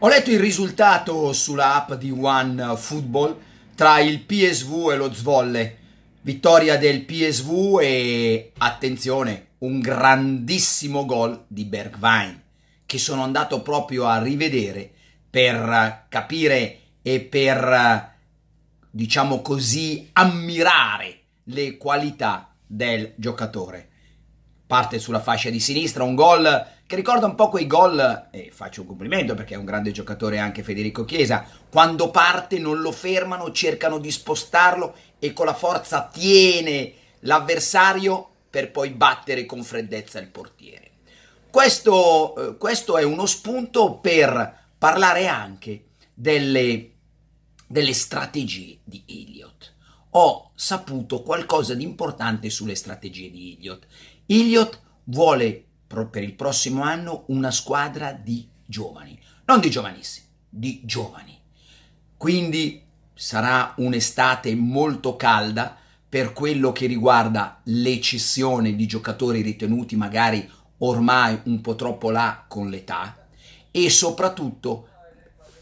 Ho letto il risultato sulla app di One Football tra il PSV e lo Zvolle. Vittoria del PSV e attenzione, un grandissimo gol di Bergwijn che sono andato proprio a rivedere per capire e per diciamo così ammirare le qualità del giocatore parte sulla fascia di sinistra, un gol che ricorda un po' quei gol, e faccio un complimento perché è un grande giocatore anche Federico Chiesa, quando parte non lo fermano, cercano di spostarlo e con la forza tiene l'avversario per poi battere con freddezza il portiere. Questo, eh, questo è uno spunto per parlare anche delle, delle strategie di Elliott. Ho saputo qualcosa di importante sulle strategie di Elliott Iliot vuole per il prossimo anno una squadra di giovani, non di giovanissimi, di giovani. Quindi sarà un'estate molto calda per quello che riguarda l'eccessione di giocatori ritenuti magari ormai un po' troppo là con l'età e soprattutto,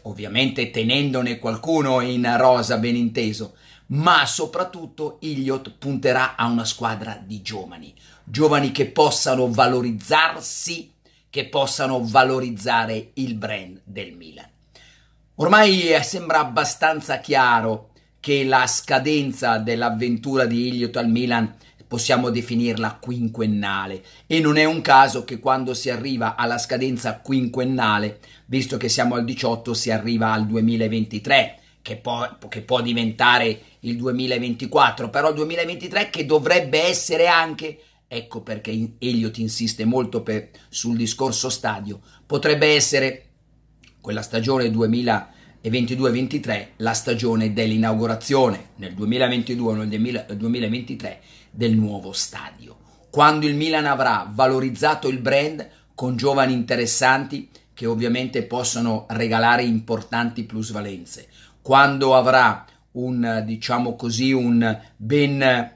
ovviamente tenendone qualcuno in rosa ben inteso, ma soprattutto Iliot punterà a una squadra di giovani, giovani che possano valorizzarsi, che possano valorizzare il brand del Milan. Ormai eh, sembra abbastanza chiaro che la scadenza dell'avventura di Iliot al Milan possiamo definirla quinquennale e non è un caso che quando si arriva alla scadenza quinquennale, visto che siamo al 18, si arriva al 2023 che può, che può diventare il 2024, però il 2023 che dovrebbe essere anche ecco perché Elliot insiste molto per, sul discorso stadio, potrebbe essere quella stagione 2022-23 la stagione dell'inaugurazione nel 2022 o nel 2023 del nuovo stadio, quando il Milan avrà valorizzato il brand con giovani interessanti che ovviamente possono regalare importanti plusvalenze, quando avrà un, diciamo così, un ben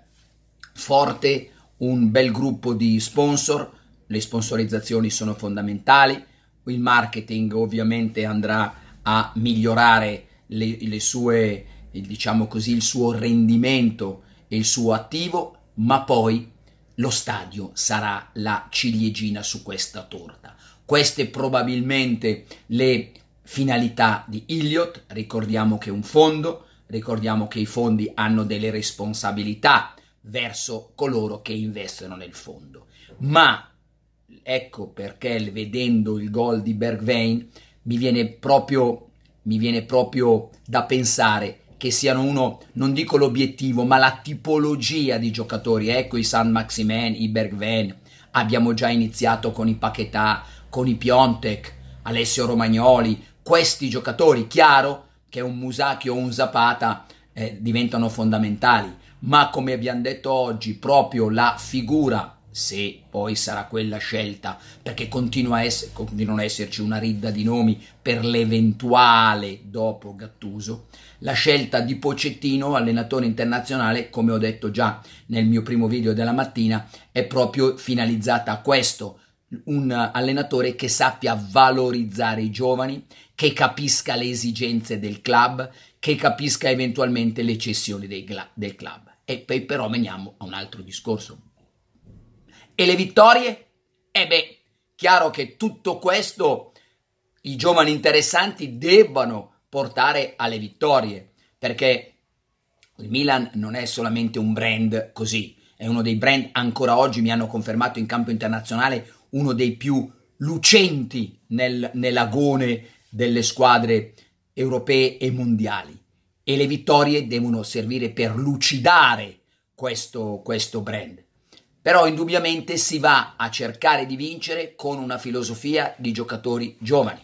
forte, un bel gruppo di sponsor, le sponsorizzazioni sono fondamentali, il marketing ovviamente andrà a migliorare le, le sue, diciamo così, il suo rendimento e il suo attivo, ma poi lo stadio sarà la ciliegina su questa torta. Queste probabilmente le finalità di Iliot, ricordiamo che è un fondo, ricordiamo che i fondi hanno delle responsabilità verso coloro che investono nel fondo. Ma ecco perché vedendo il gol di Bergvain mi viene proprio, mi viene proprio da pensare che siano uno, non dico l'obiettivo, ma la tipologia di giocatori. Ecco i San Maximen, i Bergven, abbiamo già iniziato con i Paquetà, con i Piontek, Alessio Romagnoli, questi giocatori, chiaro che un Musacchio o un Zapata eh, diventano fondamentali, ma come abbiamo detto oggi, proprio la figura, se poi sarà quella scelta, perché continua a essere, continuano ad esserci una ridda di nomi per l'eventuale dopo Gattuso, la scelta di Pocettino, allenatore internazionale, come ho detto già nel mio primo video della mattina, è proprio finalizzata a questo, un allenatore che sappia valorizzare i giovani, che capisca le esigenze del club, che capisca eventualmente le cessioni gla- del club. E poi però veniamo a un altro discorso. E le vittorie? E eh beh, chiaro che tutto questo i giovani interessanti debbano portare alle vittorie, perché il Milan non è solamente un brand così, è uno dei brand ancora oggi, mi hanno confermato in campo internazionale, uno dei più lucenti nel, nell'agone delle squadre europee e mondiali. E le vittorie devono servire per lucidare questo, questo brand. Però indubbiamente si va a cercare di vincere con una filosofia di giocatori giovani,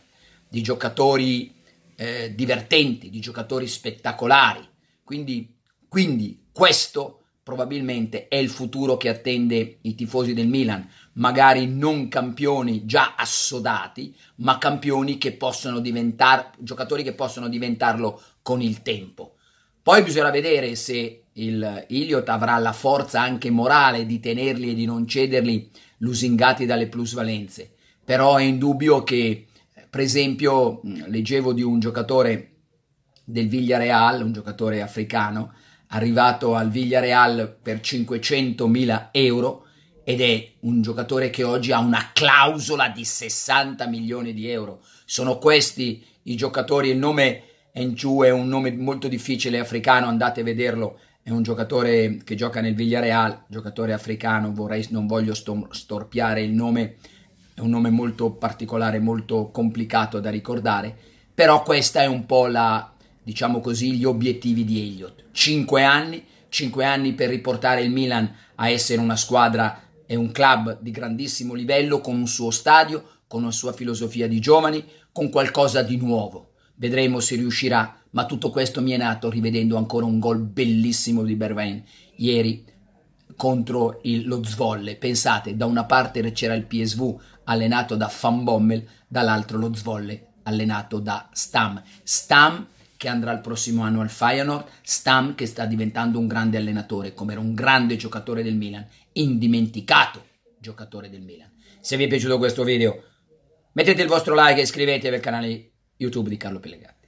di giocatori eh, divertenti, di giocatori spettacolari. Quindi, quindi questo probabilmente è il futuro che attende i tifosi del Milan, magari non campioni già assodati, ma campioni che possono diventare giocatori che possono diventarlo con il tempo. Poi bisognerà vedere se il Iliot avrà la forza anche morale di tenerli e di non cederli lusingati dalle plusvalenze. Però è indubbio che, per esempio, leggevo di un giocatore del Villareal, un giocatore africano, arrivato al Villareal per 500.000 euro, ed è un giocatore che oggi ha una clausola di 60 milioni di euro. Sono questi i giocatori, il nome Enchu è un nome molto difficile africano, andate a vederlo, è un giocatore che gioca nel Villareal, giocatore africano, vorrei, non voglio storpiare il nome, è un nome molto particolare, molto complicato da ricordare, però questa è un po' la, diciamo così, gli obiettivi di Elliott. Cinque anni, cinque anni per riportare il Milan a essere una squadra è un club di grandissimo livello con un suo stadio, con una sua filosofia di giovani, con qualcosa di nuovo. Vedremo se riuscirà, ma tutto questo mi è nato rivedendo ancora un gol bellissimo di Bervain ieri contro il, lo Zvolle. Pensate, da una parte c'era il PSV allenato da Van Bommel, dall'altro lo Zvolle allenato da Stam. Stam che andrà il prossimo anno al Feyenoord, Stam che sta diventando un grande allenatore, come era un grande giocatore del Milan, indimenticato giocatore del Milan. Se vi è piaciuto questo video mettete il vostro like e iscrivetevi al canale YouTube di Carlo Pellegatti.